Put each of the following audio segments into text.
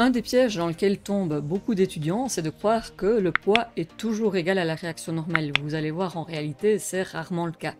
Un des pièges dans lequel tombent beaucoup d'étudiants, c'est de croire que le poids est toujours égal à la réaction normale. Vous allez voir, en réalité, c'est rarement le cas.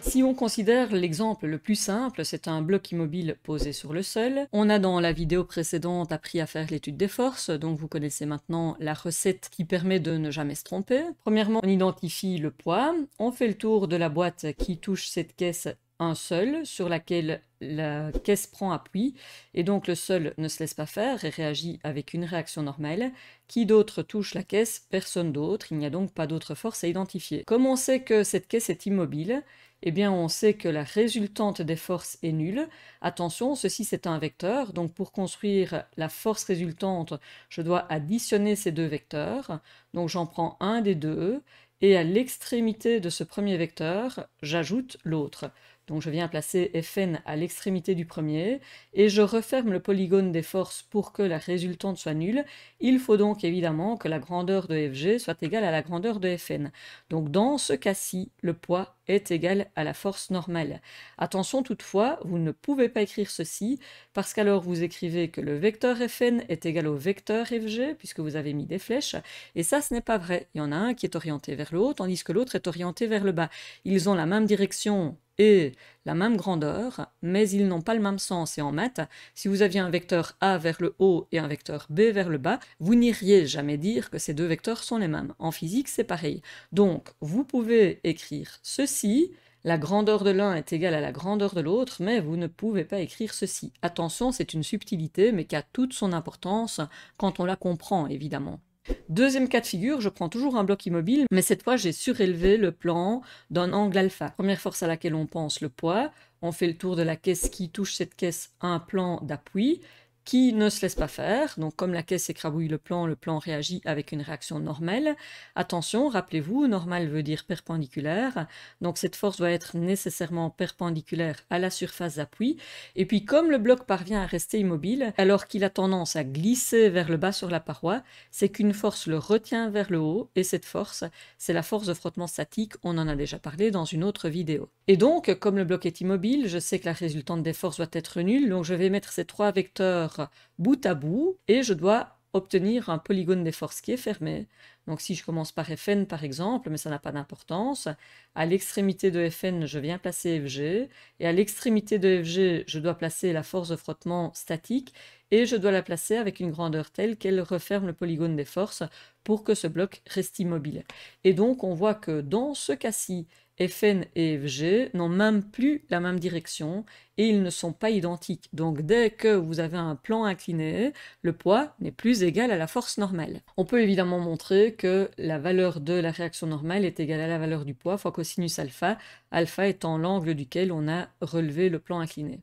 Si on considère l'exemple le plus simple, c'est un bloc immobile posé sur le sol. On a dans la vidéo précédente appris à faire l'étude des forces, donc vous connaissez maintenant la recette qui permet de ne jamais se tromper. Premièrement, on identifie le poids, on fait le tour de la boîte qui touche cette caisse un seul, sur laquelle la caisse prend appui et donc le sol ne se laisse pas faire et réagit avec une réaction normale. Qui d'autre touche la caisse Personne d'autre, il n'y a donc pas d'autre force à identifier. Comme on sait que cette caisse est immobile, eh bien on sait que la résultante des forces est nulle. Attention, ceci c'est un vecteur, donc pour construire la force résultante, je dois additionner ces deux vecteurs. Donc j'en prends un des deux et à l'extrémité de ce premier vecteur, j'ajoute l'autre. Donc je viens placer Fn à l'extrémité du premier, et je referme le polygone des forces pour que la résultante soit nulle. Il faut donc évidemment que la grandeur de Fg soit égale à la grandeur de Fn. Donc dans ce cas-ci, le poids est égal à la force normale. Attention toutefois, vous ne pouvez pas écrire ceci, parce qu'alors vous écrivez que le vecteur Fn est égal au vecteur Fg, puisque vous avez mis des flèches, et ça ce n'est pas vrai. Il y en a un qui est orienté vers le haut, tandis que l'autre est orienté vers le bas. Ils ont la même direction et la même grandeur, mais ils n'ont pas le même sens. Et en maths, si vous aviez un vecteur A vers le haut et un vecteur B vers le bas, vous n'iriez jamais dire que ces deux vecteurs sont les mêmes. En physique, c'est pareil. Donc, vous pouvez écrire ceci, la grandeur de l'un est égale à la grandeur de l'autre, mais vous ne pouvez pas écrire ceci. Attention, c'est une subtilité, mais qui a toute son importance quand on la comprend, évidemment. Deuxième cas de figure, je prends toujours un bloc immobile, mais cette fois j'ai surélevé le plan d'un angle alpha. Première force à laquelle on pense, le poids. On fait le tour de la caisse qui touche cette caisse à un plan d'appui qui ne se laisse pas faire. Donc comme la caisse écrabouille le plan, le plan réagit avec une réaction normale. Attention, rappelez-vous, normal veut dire perpendiculaire. Donc cette force doit être nécessairement perpendiculaire à la surface d'appui. Et puis comme le bloc parvient à rester immobile, alors qu'il a tendance à glisser vers le bas sur la paroi, c'est qu'une force le retient vers le haut. Et cette force, c'est la force de frottement statique. On en a déjà parlé dans une autre vidéo. Et donc, comme le bloc est immobile, je sais que la résultante des forces doit être nulle. Donc je vais mettre ces trois vecteurs bout à bout et je dois obtenir un polygone des forces qui est fermé. Donc si je commence par Fn par exemple, mais ça n'a pas d'importance, à l'extrémité de Fn je viens placer Fg, et à l'extrémité de Fg je dois placer la force de frottement statique, et je dois la placer avec une grandeur telle qu'elle referme le polygone des forces pour que ce bloc reste immobile. Et donc on voit que dans ce cas-ci, Fn et Fg n'ont même plus la même direction et ils ne sont pas identiques. Donc dès que vous avez un plan incliné, le poids n'est plus égal à la force normale. On peut évidemment montrer que la valeur de la réaction normale est égale à la valeur du poids fois cosinus alpha, alpha étant l'angle duquel on a relevé le plan incliné.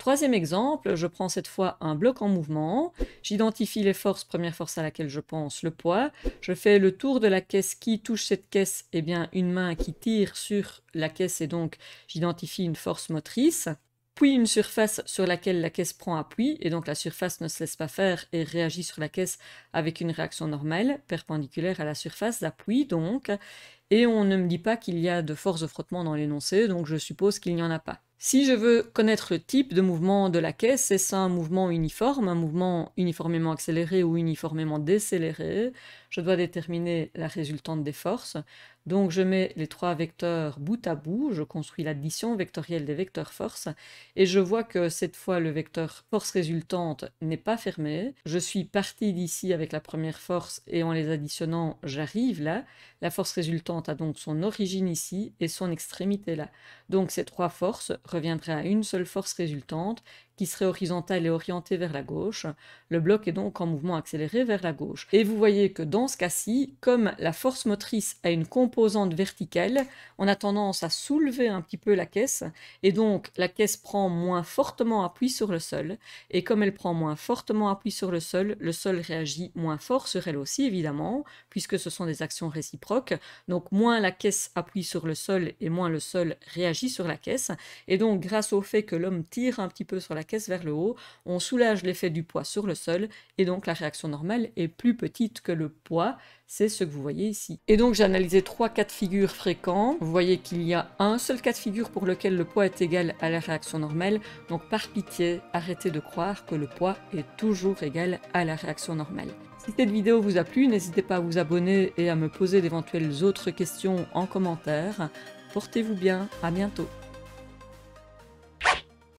Troisième exemple, je prends cette fois un bloc en mouvement, j'identifie les forces, première force à laquelle je pense, le poids, je fais le tour de la caisse qui touche cette caisse, et eh bien une main qui tire sur la caisse et donc j'identifie une force motrice, puis une surface sur laquelle la caisse prend appui, et donc la surface ne se laisse pas faire et réagit sur la caisse avec une réaction normale, perpendiculaire à la surface d'appui donc, et on ne me dit pas qu'il y a de force de frottement dans l'énoncé, donc je suppose qu'il n'y en a pas. Si je veux connaître le type de mouvement de la caisse, est-ce un mouvement uniforme, un mouvement uniformément accéléré ou uniformément décéléré Je dois déterminer la résultante des forces. Donc je mets les trois vecteurs bout à bout, je construis l'addition vectorielle des vecteurs force, et je vois que cette fois le vecteur force résultante n'est pas fermé. Je suis parti d'ici avec la première force, et en les additionnant, j'arrive là. La force résultante a donc son origine ici et son extrémité là. Donc ces trois forces reviendraient à une seule force résultante qui serait horizontal et orienté vers la gauche. Le bloc est donc en mouvement accéléré vers la gauche. Et vous voyez que dans ce cas-ci, comme la force motrice a une composante verticale, on a tendance à soulever un petit peu la caisse, et donc la caisse prend moins fortement appui sur le sol, et comme elle prend moins fortement appui sur le sol, le sol réagit moins fort sur elle aussi, évidemment, puisque ce sont des actions réciproques, donc moins la caisse appuie sur le sol et moins le sol réagit sur la caisse, et donc grâce au fait que l'homme tire un petit peu sur la vers le haut, on soulage l'effet du poids sur le sol, et donc la réaction normale est plus petite que le poids, c'est ce que vous voyez ici. Et donc j'ai analysé trois cas de figure fréquents, vous voyez qu'il y a un seul cas de figure pour lequel le poids est égal à la réaction normale, donc par pitié, arrêtez de croire que le poids est toujours égal à la réaction normale. Si cette vidéo vous a plu, n'hésitez pas à vous abonner et à me poser d'éventuelles autres questions en commentaire. Portez-vous bien, à bientôt